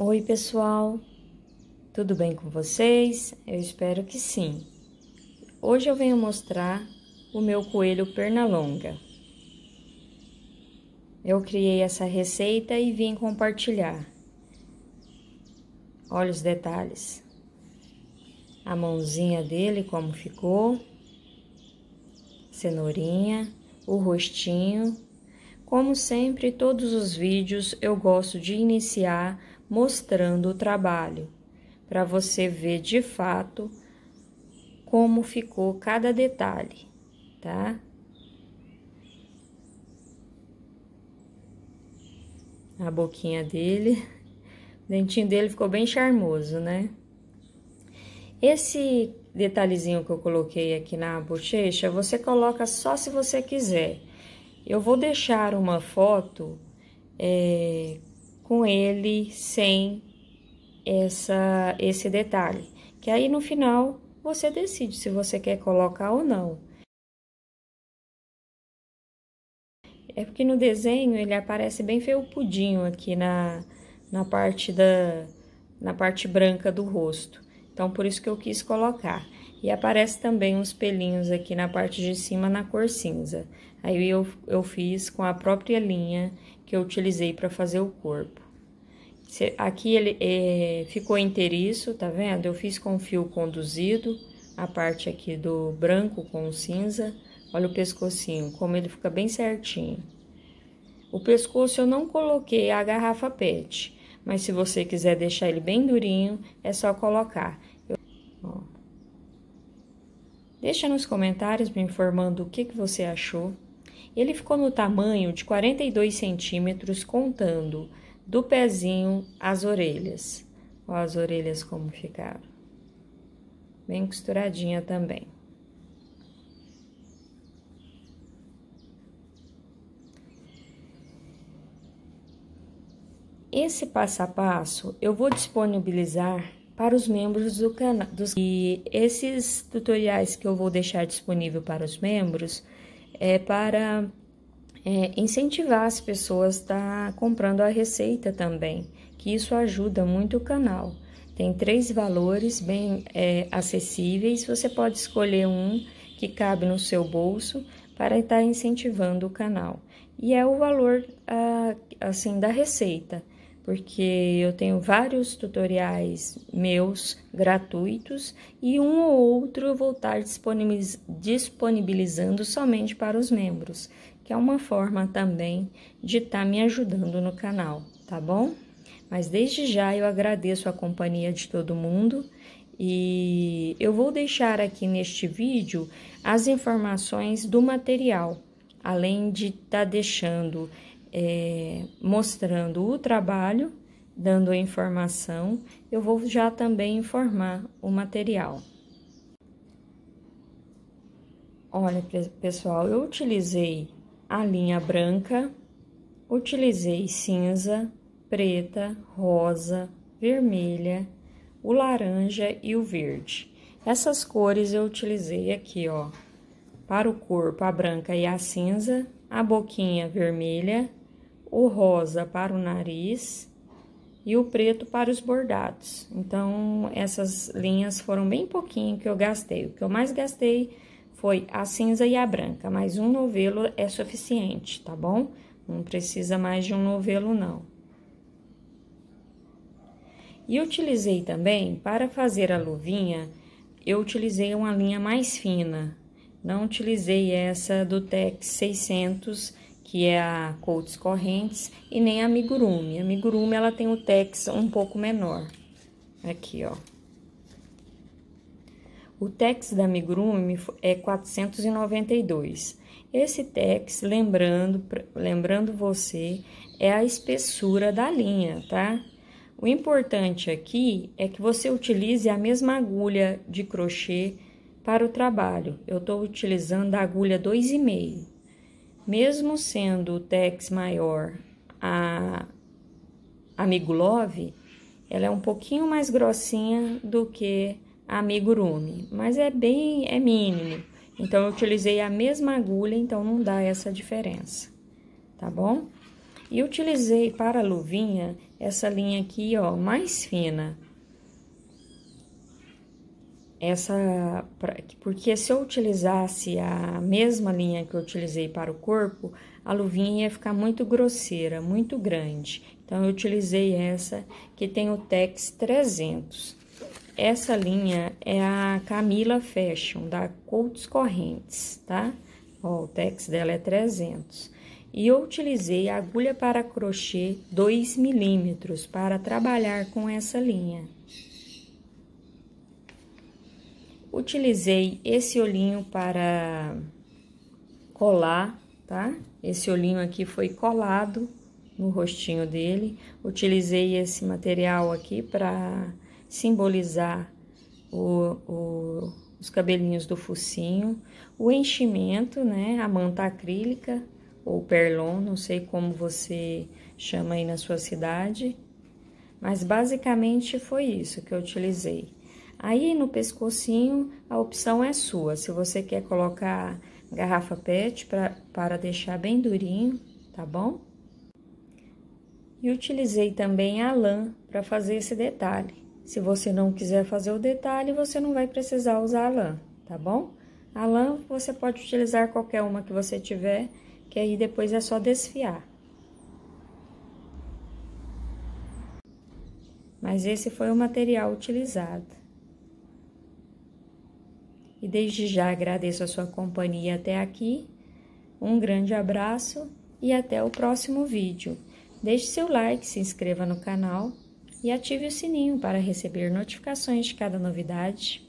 Oi, pessoal. Tudo bem com vocês? Eu espero que sim. Hoje eu venho mostrar o meu coelho pernalonga. Eu criei essa receita e vim compartilhar. Olha os detalhes. A mãozinha dele como ficou. Cenourinha, o rostinho como sempre, todos os vídeos eu gosto de iniciar mostrando o trabalho, para você ver de fato como ficou cada detalhe, tá? A boquinha dele, o dentinho dele ficou bem charmoso, né? Esse detalhezinho que eu coloquei aqui na bochecha, você coloca só se você quiser. Eu vou deixar uma foto é, com ele sem essa, esse detalhe, que aí no final você decide se você quer colocar ou não. É porque no desenho ele aparece bem felpudinho aqui na, na parte da na parte branca do rosto. Então por isso que eu quis colocar. E aparece também uns pelinhos aqui na parte de cima na cor cinza. Aí eu, eu fiz com a própria linha que eu utilizei para fazer o corpo. Aqui ele é, ficou inteiriço, tá vendo? Eu fiz com fio conduzido, a parte aqui do branco com cinza. Olha o pescocinho, como ele fica bem certinho. O pescoço eu não coloquei a garrafa pet, mas se você quiser deixar ele bem durinho, é só colocar. Eu, ó, Deixa nos comentários me informando o que, que você achou. Ele ficou no tamanho de 42 centímetros, contando do pezinho às orelhas. Olha as orelhas como ficaram. Bem costuradinha também. Esse passo a passo eu vou disponibilizar para os membros do canal. Dos... E esses tutoriais que eu vou deixar disponível para os membros é para é, incentivar as pessoas a tá comprando a receita também, que isso ajuda muito o canal. Tem três valores bem é, acessíveis, você pode escolher um que cabe no seu bolso para estar tá incentivando o canal. E é o valor ah, assim da receita porque eu tenho vários tutoriais meus gratuitos e um ou outro eu vou estar disponibilizando somente para os membros, que é uma forma também de estar me ajudando no canal, tá bom? Mas desde já eu agradeço a companhia de todo mundo e eu vou deixar aqui neste vídeo as informações do material, além de estar tá deixando é, mostrando o trabalho, dando a informação, eu vou já também informar o material. Olha, pessoal, eu utilizei a linha branca, utilizei cinza, preta, rosa, vermelha, o laranja e o verde. Essas cores eu utilizei aqui, ó, para o corpo a branca e a cinza, a boquinha vermelha, o rosa para o nariz e o preto para os bordados. Então, essas linhas foram bem pouquinho que eu gastei. O que eu mais gastei foi a cinza e a branca, mas um novelo é suficiente, tá bom? Não precisa mais de um novelo, não. E utilizei também, para fazer a luvinha, eu utilizei uma linha mais fina. Não utilizei essa do Tex 600, que é a Coates Correntes, e nem a amigurumi. A amigurumi, ela tem o tex um pouco menor. Aqui, ó. O tex da amigurumi é 492. Esse tex, lembrando, lembrando você, é a espessura da linha, tá? O importante aqui é que você utilize a mesma agulha de crochê para o trabalho. Eu estou utilizando a agulha 2,5. Mesmo sendo o TEX maior a Amigulove, ela é um pouquinho mais grossinha do que a Amigurumi, mas é bem é mínimo. Então eu utilizei a mesma agulha, então não dá essa diferença, tá bom? E utilizei para a luvinha essa linha aqui, ó, mais fina, essa porque se eu utilizasse a mesma linha que eu utilizei para o corpo, a luvinha ia ficar muito grosseira, muito grande. Então eu utilizei essa que tem o Tex 300. Essa linha é a Camila Fashion da Coutos Correntes, tá? Ó, o Tex dela é 300. E eu utilizei a agulha para crochê 2 milímetros para trabalhar com essa linha. Utilizei esse olhinho para colar, tá? Esse olhinho aqui foi colado no rostinho dele. Utilizei esse material aqui para simbolizar o, o, os cabelinhos do focinho. O enchimento, né? A manta acrílica ou perlon, não sei como você chama aí na sua cidade. Mas basicamente foi isso que eu utilizei. Aí no pescocinho a opção é sua, se você quer colocar garrafa PET pra, para deixar bem durinho, tá bom? E utilizei também a lã para fazer esse detalhe. Se você não quiser fazer o detalhe, você não vai precisar usar a lã, tá bom? A lã você pode utilizar qualquer uma que você tiver, que aí depois é só desfiar. Mas esse foi o material utilizado. E desde já agradeço a sua companhia até aqui. Um grande abraço e até o próximo vídeo. Deixe seu like, se inscreva no canal e ative o sininho para receber notificações de cada novidade.